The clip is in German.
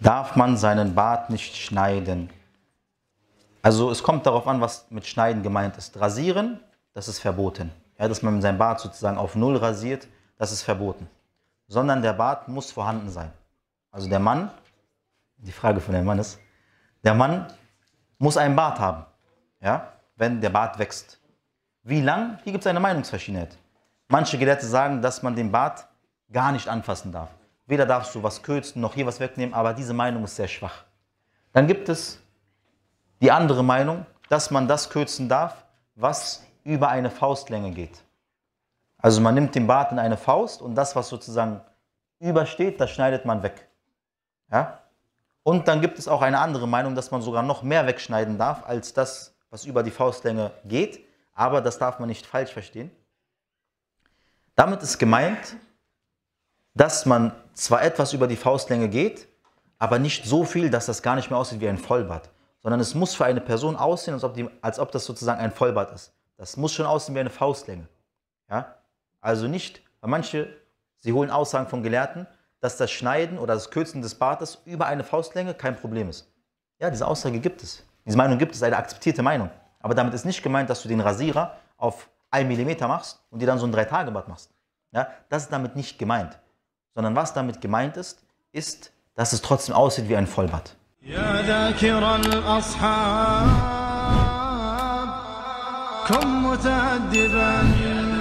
darf man seinen Bart nicht schneiden. Also es kommt darauf an, was mit Schneiden gemeint ist. Rasieren, das ist verboten. Ja, dass man seinen Bart sozusagen auf Null rasiert, das ist verboten. Sondern der Bart muss vorhanden sein. Also der Mann, die Frage von dem Mann ist, der Mann muss einen Bart haben, ja, wenn der Bart wächst. Wie lang? Hier gibt es eine Meinungsverschiedenheit. Manche Gelehrte sagen, dass man den Bart gar nicht anfassen darf. Weder darfst du was kürzen noch hier was wegnehmen, aber diese Meinung ist sehr schwach. Dann gibt es die andere Meinung, dass man das kürzen darf, was über eine Faustlänge geht. Also man nimmt den Bart in eine Faust und das, was sozusagen übersteht, das schneidet man weg. Ja? Und dann gibt es auch eine andere Meinung, dass man sogar noch mehr wegschneiden darf als das, was über die Faustlänge geht. Aber das darf man nicht falsch verstehen. Damit ist gemeint, dass man zwar etwas über die Faustlänge geht, aber nicht so viel, dass das gar nicht mehr aussieht wie ein Vollbart, sondern es muss für eine Person aussehen, als ob, die, als ob das sozusagen ein Vollbart ist. Das muss schon aussehen wie eine Faustlänge. Ja? Also nicht, weil manche, sie holen Aussagen von Gelehrten, dass das Schneiden oder das Kürzen des Bartes über eine Faustlänge kein Problem ist. Ja, diese Aussage gibt es. Diese Meinung gibt es, eine akzeptierte Meinung. Aber damit ist nicht gemeint, dass du den Rasierer auf 1 mm machst und dir dann so ein 3-Tage-Bart machst. Ja, das ist damit nicht gemeint sondern was damit gemeint ist, ist, dass es trotzdem aussieht wie ein Vollbad. كن